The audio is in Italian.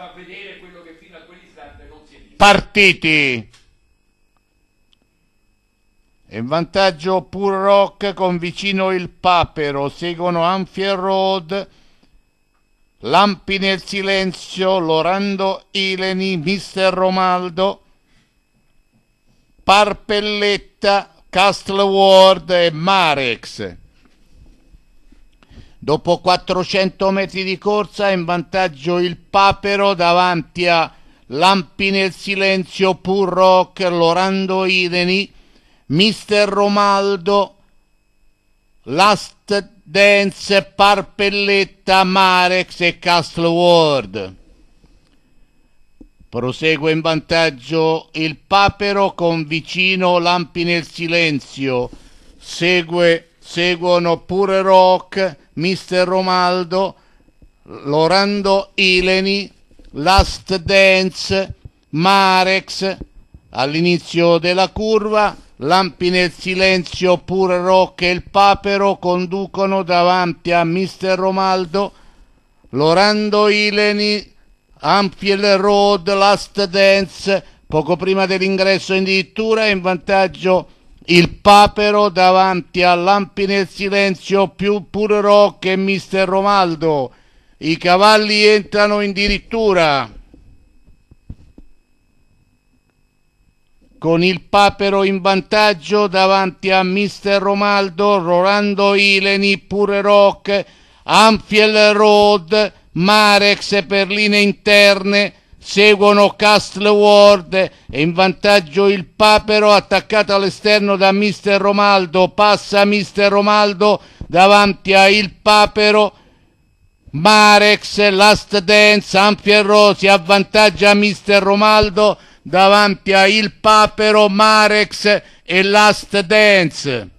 fa vedere quello che fino a quell'istante non si è visto. Partiti! In vantaggio Pur Rock con vicino il Papero, seguono Anfield Road, Lampi nel silenzio, Lorando Ileni, Mister Romaldo, Parpelletta, Castle Ward e Marex. Dopo 400 metri di corsa in vantaggio il Papero davanti a Lampi nel silenzio, Purrock, Lorando Ideni, Mister Romaldo, Last Dance, Parpelletta, Marex e Castle World. Prosegue in vantaggio il Papero con vicino Lampi nel silenzio. Segue, seguono Pure Rock, Mister Romaldo, Lorando Ileni, Last Dance, Marex, all'inizio della curva, lampi nel silenzio, pure Rock e il Papero conducono davanti a Mister Romaldo, Lorando Ileni, Ampiel Road, Last Dance, poco prima dell'ingresso in addirittura in vantaggio il papero davanti a lampi nel silenzio più pure rock e mister Romaldo. I cavalli entrano in dirittura. Con il papero in vantaggio davanti a mister Romaldo, Rolando Ileni, pure rock, Anfield Road, Marex per linee interne, seguono Castle Ward e in vantaggio il Papero attaccato all'esterno da Mister Romaldo, passa Mister Romaldo davanti a il Papero, Marex, Last Dance, San si avvantaggia Mister Romaldo davanti a il Papero, Marex e Last Dance.